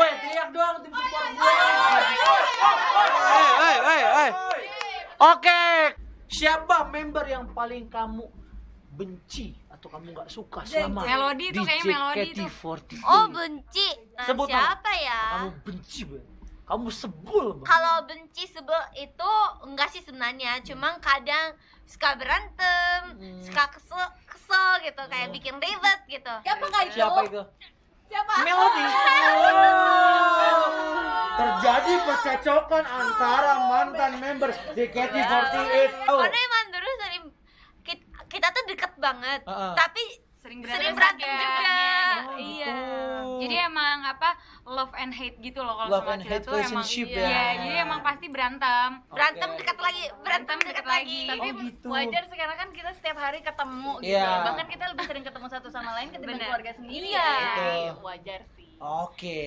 Woi, teriak dong tim support gue. Oke. Siapa member yang paling kamu benci atau kamu nggak suka selama melodi itu kayak melodi itu oh benci nah, Sebut siapa ya kamu benci banget kamu sebel kalau benci sebel itu enggak sih sebenarnya cuma kadang suka berantem hmm. suka kesel, kesel gitu kayak hmm. bikin ribet gitu siapa nggak itu siapa itu siapa melodi Jadi percocokan antara mantan member JKT48. Oh. Karena emang dulu sering kita, tuh deket banget, uh -uh. tapi sering berantem, sering berantem kan? juga. juga. Iya, iya, oh, iya. Oh. Jadi emang apa love and hate gitu loh kalau Love and hate tuh emang iya. Ya. Iya, jadi emang pasti berantem. Okay. Berantem dekat lagi, berantem dekat lagi. Oh, tapi oh, gitu. wajar sekarang kan kita setiap hari ketemu yeah. gitu. Bahkan kita lebih sering ketemu satu sama lain ketimbang keluarga sendiri. Iya. Ya. Wajar sih. Oke. Okay.